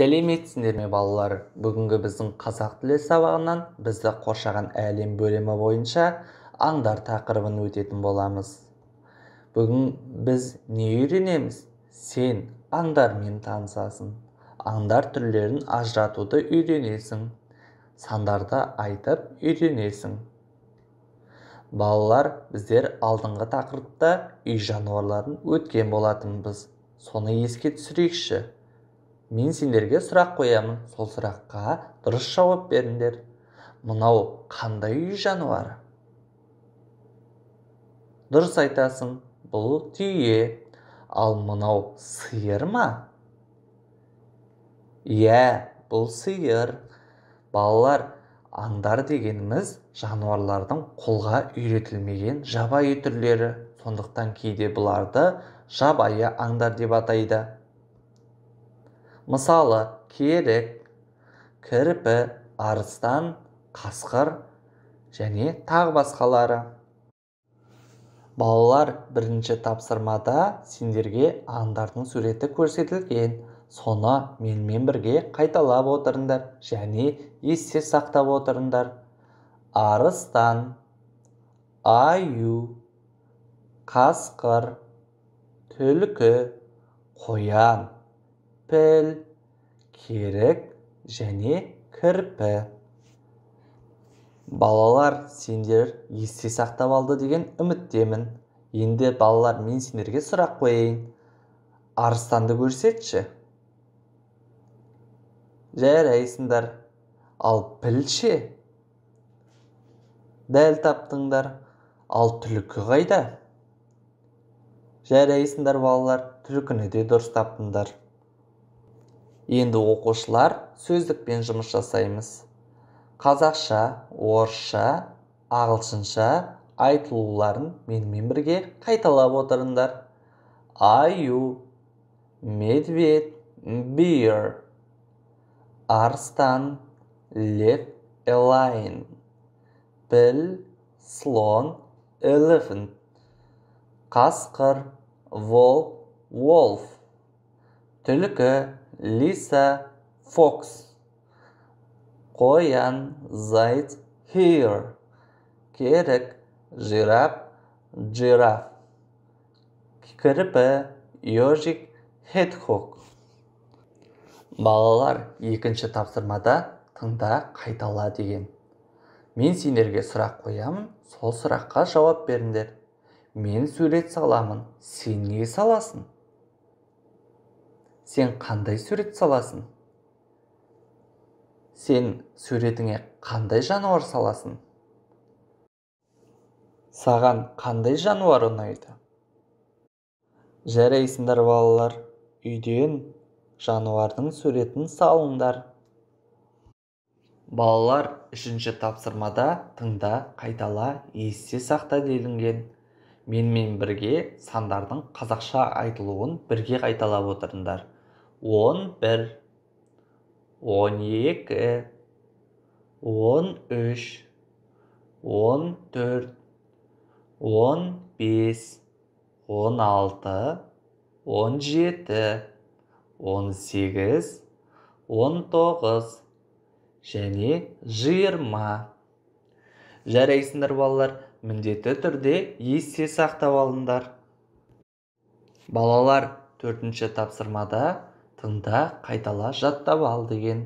сәлеметсіңдер ме балалар бүгінгі біздің қазақ тілі сабағынан бізді қоршаған әлем бөлімі бойынша аңдар тақырыбын өтетін боламыз бүгін біз не үйренеміз сен аңдармен танысасың аңдар түрлерін ажыратуды үйренесің сандарды айтып үйренесің балалар біздер алдыңғы тақырыпта үй жануарларын өткен болатынбыз соны еске түсірейікші мен сендерге сұрақ қоямын сол сұраққа дұрыс жауап беріңдер мынау қандай үй жануары дұрыс айтасың бұл түйе ал мынау сиыр ма иә бұл сиыр балалар аңдар дегеніміз жануарлардың қолға үйретілмеген жабайы түрлері сондықтан кейде бұларды жабайы аңдар деп атайды мысалы керек кірпі арыстан қасқыр және тағы басқалары балалар бірінші тапсырмада сендерге аңдардың суреті көрсетілген соны менімен бірге қайталап отырыңдар және есте сақтап отырыңдар арыстан аю қасқыр түлкі қоян піл керік және кірпі балалар сендер есте сақтап алды деген үміттемін енді балалар мен сендерге сұрақ қояйын арыстанды көрсетші жарайсыңдар ал піл дәл таптыңдар ал түлкі қайда жарайсыңдар балалар түлкіні де дұрыс таптыңдар енді оқушылар сөздікпен жұмыс жасаймыз қазақша орысша ағылшынша айтылуларын менімен бірге қайталап отырыңдар аю медведь бир Арстан, лев элайн біл слон элефант қасқыр волк волф түлкі Лиса – Fox. Қоян зайц here. Керік жираф жираф. Кірпі ежик хедхок. Балалар екінші тапсырмада тыңда қайтала деген. Мен сендерге сұрақ қоямын, сол сұраққа жауап беріңдер. Мен сурет саламын, сен не саласың? сен қандай сурет саласың сен суретіңе қандай жануар саласың саған қандай жануар ұнайды жарайсыңдар балалар үйден жануардың суретін салыңдар балалар үшінші тапсырмада тыңда қайтала есте сақта делінген менімен бірге сандардың қазақша айтылуын бірге қайталап отырыңдар 11 12 13 14 15 16 17 18 19 20 Дәреслер инәр балалар миндетти түрде исе сақтап алындар. Балалар 4 тапсырмада тыңда қайтала жаттап ал деген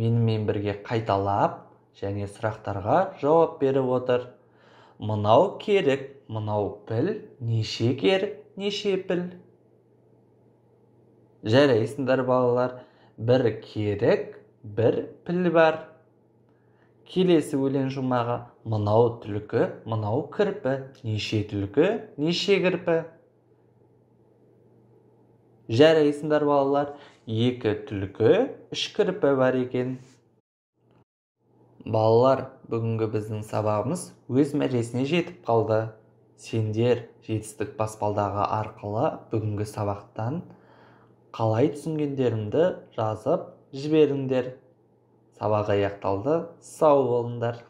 менімен бірге қайталап және сұрақтарға жауап беріп отыр мынау керек мынау піл, неше керек неше піл жарайсыңдар балалар бір керек бір піл бар келесі өлең жұмағы мынау түлкі мынау кірпі неше түлкі неше кірпі жарайсыңдар балалар екі түлкі үш кірпі бар екен балалар бүгінгі біздің сабағымыз өз мәресіне жетіп қалды сендер жетістік баспалдағы арқылы бүгінгі сабақтан қалай түсінгендеріңді жазып жіберіңдер сабақ аяқталды сау болыңдар